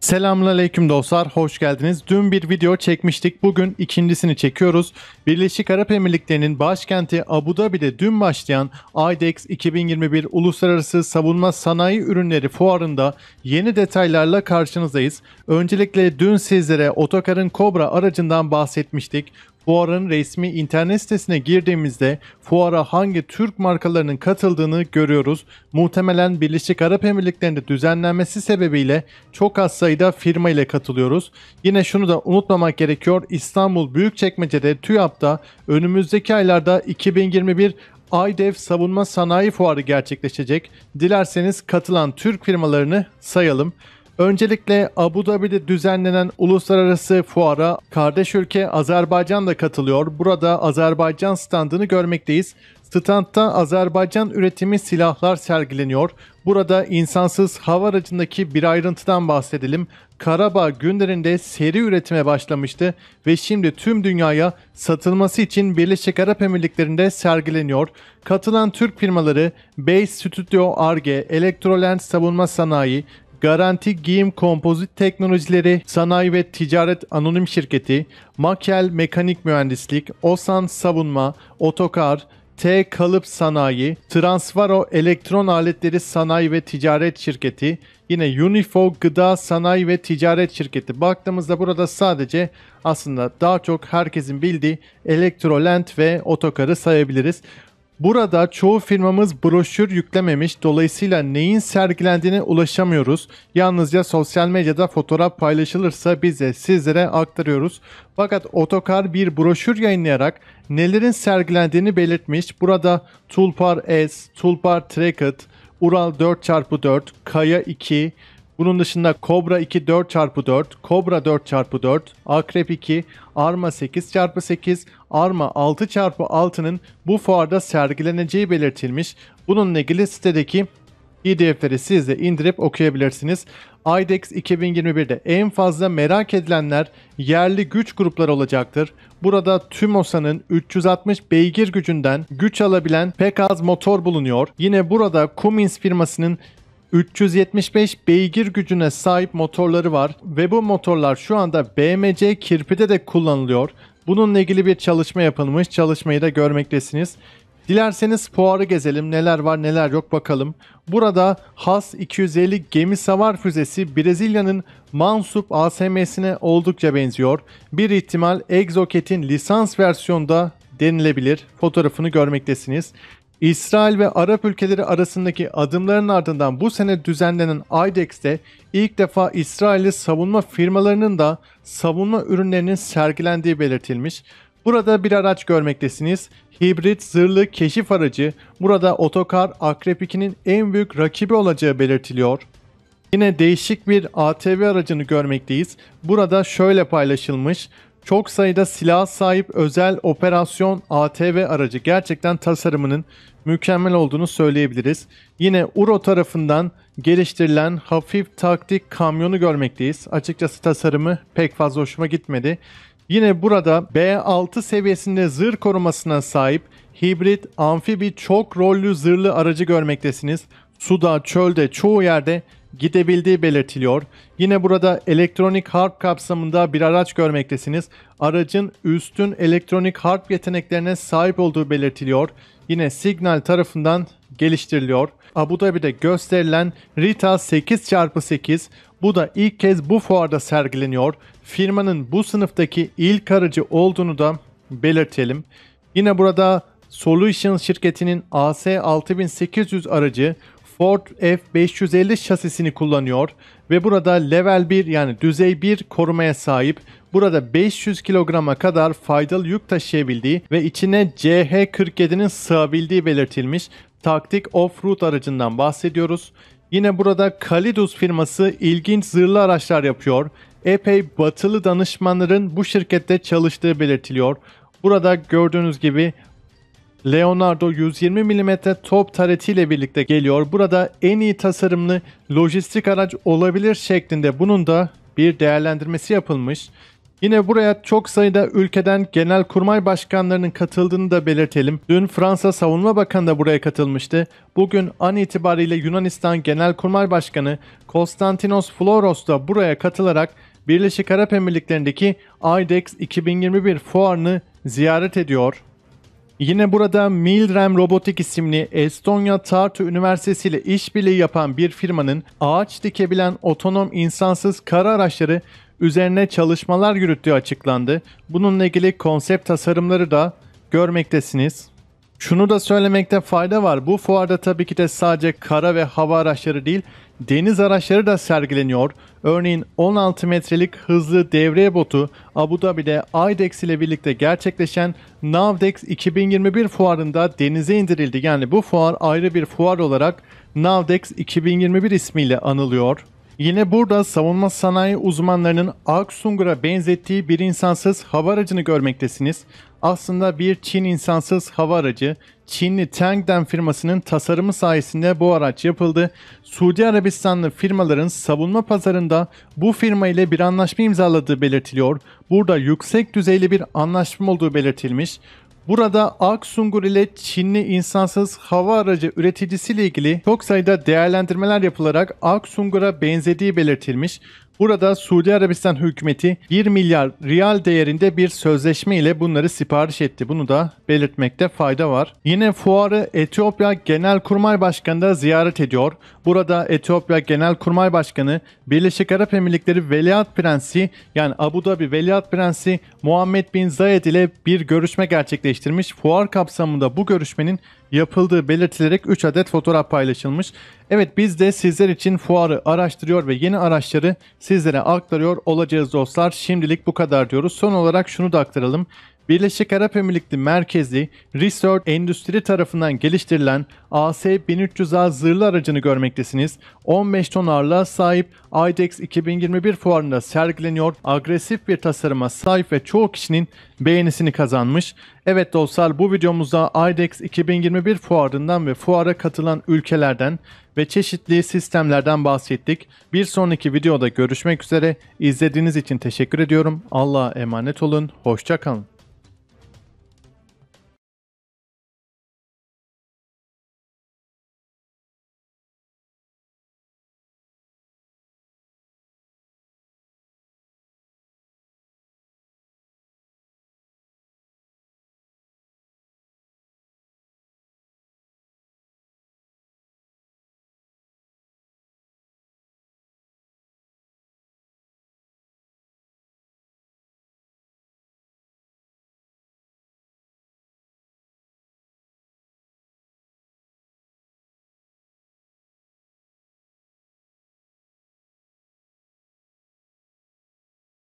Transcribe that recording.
Selamünaleyküm dostlar, hoş geldiniz. Dün bir video çekmiştik, bugün ikincisini çekiyoruz. Birleşik Arap Emirlikleri'nin başkenti Abu Dhabi'de dün başlayan IDEX 2021 Uluslararası Savunma Sanayi Ürünleri Fuarı'nda yeni detaylarla karşınızdayız. Öncelikle dün sizlere Otokar'ın Cobra aracından bahsetmiştik. Fuarın resmi internet sitesine girdiğimizde fuara hangi Türk markalarının katıldığını görüyoruz. Muhtemelen Birleşik Arap Emirlikleri'nde düzenlenmesi sebebiyle çok az sayıda firma ile katılıyoruz. Yine şunu da unutmamak gerekiyor. İstanbul Büyükçekmece'de TÜYAP'ta önümüzdeki aylarda 2021 AYDEV Savunma Sanayi Fuarı gerçekleşecek. Dilerseniz katılan Türk firmalarını sayalım. Öncelikle Abu Dhabi'de düzenlenen uluslararası fuara kardeş ülke Azerbaycan da katılıyor. Burada Azerbaycan standını görmekteyiz. Standta Azerbaycan üretimi silahlar sergileniyor. Burada insansız hava aracındaki bir ayrıntıdan bahsedelim. Karabağ günlerinde seri üretime başlamıştı ve şimdi tüm dünyaya satılması için Birleşik Arap Emirlikleri'nde sergileniyor. Katılan Türk firmaları Base Studio Arge, Electrolens Savunma Sanayi, Garanti Giyim Kompozit Teknolojileri, Sanayi ve Ticaret Anonim Şirketi, Makel Mekanik Mühendislik, Osan Savunma, Otokar, T Kalıp Sanayi, Transvaro Elektron Aletleri Sanayi ve Ticaret Şirketi, yine Unifo Gıda Sanayi ve Ticaret Şirketi. Baktığımızda burada sadece aslında daha çok herkesin bildiği Elektrolent ve Otokar'ı sayabiliriz. Burada çoğu firmamız broşür yüklememiş dolayısıyla neyin sergilendiğine ulaşamıyoruz. Yalnızca sosyal medyada fotoğraf paylaşılırsa bize sizlere aktarıyoruz. Fakat Otokar bir broşür yayınlayarak nelerin sergilendiğini belirtmiş. Burada Tulpar S, Tulpar Tracked, Ural 4x4, Kaya 2, bunun dışında Cobra 2 4x4, Cobra 4x4, Akrep 2, Arma 8x8, Arma 6x6'nın bu fuarda sergileneceği belirtilmiş. Bununla ilgili sitedeki PDF'leri e siz de indirip okuyabilirsiniz. IDEX 2021'de en fazla merak edilenler yerli güç grupları olacaktır. Burada TÜMOSA'nın 360 beygir gücünden güç alabilen pek az motor bulunuyor. Yine burada Cummins firmasının 375 beygir gücüne sahip motorları var ve bu motorlar şu anda BMC kirpide de kullanılıyor. Bununla ilgili bir çalışma yapılmış. Çalışmayı da görmektesiniz. Dilerseniz fuarı gezelim. Neler var neler yok bakalım. Burada Has 250 gemi savar füzesi Brezilya'nın Mansup ASM'sine oldukça benziyor. Bir ihtimal Exocet'in lisans versiyonda denilebilir. Fotoğrafını görmektesiniz. İsrail ve Arap ülkeleri arasındaki adımların ardından bu sene düzenlenen IDEX'te ilk defa İsrailli savunma firmalarının da savunma ürünlerinin sergilendiği belirtilmiş. Burada bir araç görmektesiniz. Hibrit zırhlı keşif aracı burada otokar Akrep 2'nin en büyük rakibi olacağı belirtiliyor. Yine değişik bir ATV aracını görmekteyiz. Burada şöyle paylaşılmış. Çok sayıda silah sahip özel operasyon ATV aracı gerçekten tasarımının mükemmel olduğunu söyleyebiliriz. Yine Uro tarafından geliştirilen hafif taktik kamyonu görmekteyiz. Açıkçası tasarımı pek fazla hoşuma gitmedi. Yine burada B6 seviyesinde zırh korumasına sahip hibrit amfibi çok rollü zırhlı aracı görmektesiniz. Suda, çölde, çoğu yerde gidebildiği belirtiliyor. Yine burada elektronik harp kapsamında bir araç görmektesiniz. Aracın üstün elektronik harp yeteneklerine sahip olduğu belirtiliyor. Yine Signal tarafından geliştiriliyor. Abu Dhabi'de gösterilen Rita 8x8 bu da ilk kez bu fuarda sergileniyor. Firmanın bu sınıftaki ilk aracı olduğunu da belirtelim. Yine burada Solutions şirketinin AS6800 aracı Ford F550 şasisini kullanıyor ve burada level 1 yani düzey 1 korumaya sahip. Burada 500 kilograma kadar faydalı yük taşıyabildiği ve içine CH47'nin sığabildiği belirtilmiş taktik off-road aracından bahsediyoruz. Yine burada Kalidus firması ilginç zırhlı araçlar yapıyor. Epey batılı danışmanların bu şirkette çalıştığı belirtiliyor. Burada gördüğünüz gibi Leonardo 120 mm top taretiyle birlikte geliyor. Burada en iyi tasarımlı lojistik araç olabilir şeklinde bunun da bir değerlendirmesi yapılmış. Yine buraya çok sayıda ülkeden genel kurmay başkanlarının katıldığını da belirtelim. Dün Fransa Savunma Bakanı da buraya katılmıştı. Bugün an itibariyle Yunanistan Genel Kurmay Başkanı Konstantinos Floros da buraya katılarak Birleşik Arap Emirlikleri'ndeki IDEX 2021 fuarını ziyaret ediyor. Yine burada Milrem Robotik isimli Estonya Tartu Üniversitesi ile işbirliği yapan bir firmanın ağaç dikebilen otonom insansız kara araçları üzerine çalışmalar yürüttüğü açıklandı. Bununla ilgili konsept tasarımları da görmektesiniz. Şunu da söylemekte fayda var. Bu fuarda tabii ki de sadece kara ve hava araçları değil, Deniz araçları da sergileniyor. Örneğin 16 metrelik hızlı devre botu Abu Dhabi'de IDEX ile birlikte gerçekleşen Navdex 2021 fuarında denize indirildi. Yani bu fuar ayrı bir fuar olarak Navdex 2021 ismiyle anılıyor. Yine burada savunma sanayi uzmanlarının Aksungur'a benzettiği bir insansız hava aracını görmektesiniz. Aslında bir Çin insansız hava aracı. Çinli Tangden firmasının tasarımı sayesinde bu araç yapıldı. Suudi Arabistanlı firmaların savunma pazarında bu firma ile bir anlaşma imzaladığı belirtiliyor. Burada yüksek düzeyli bir anlaşma olduğu belirtilmiş. Burada Aksungul ile Çinli insansız hava aracı üreticisiyle ilgili çok sayıda değerlendirmeler yapılarak Aksungur'a benzediği belirtilmiş. Burada Suudi Arabistan hükümeti 1 milyar riyal değerinde bir sözleşme ile bunları sipariş etti. Bunu da belirtmekte fayda var. Yine fuarı Etiyopya Genelkurmay Başkanı da ziyaret ediyor. Burada Etiyopya Genelkurmay Başkanı Birleşik Arap Emirlikleri Veliaht Prensi yani Abu Dhabi Veliaht Prensi Muhammed Bin Zayed ile bir görüşme gerçekleştirmiş. Fuar kapsamında bu görüşmenin yapıldığı belirtilerek 3 adet fotoğraf paylaşılmış. Evet biz de sizler için fuarı araştırıyor ve yeni araçları sizlere aktarıyor olacağız dostlar. Şimdilik bu kadar diyoruz. Son olarak şunu da aktaralım. Birleşik Arap Emirlikleri Merkezi Resort Endüstri tarafından geliştirilen AS-1300A zırhlı aracını görmektesiniz. 15 ton ağırlığa sahip IDEX 2021 fuarında sergileniyor. Agresif bir tasarıma sahip ve çoğu kişinin beğenisini kazanmış. Evet dostlar bu videomuzda IDEX 2021 fuarından ve fuara katılan ülkelerden ve çeşitli sistemlerden bahsettik. Bir sonraki videoda görüşmek üzere. İzlediğiniz için teşekkür ediyorum. Allah'a emanet olun. Hoşçakalın.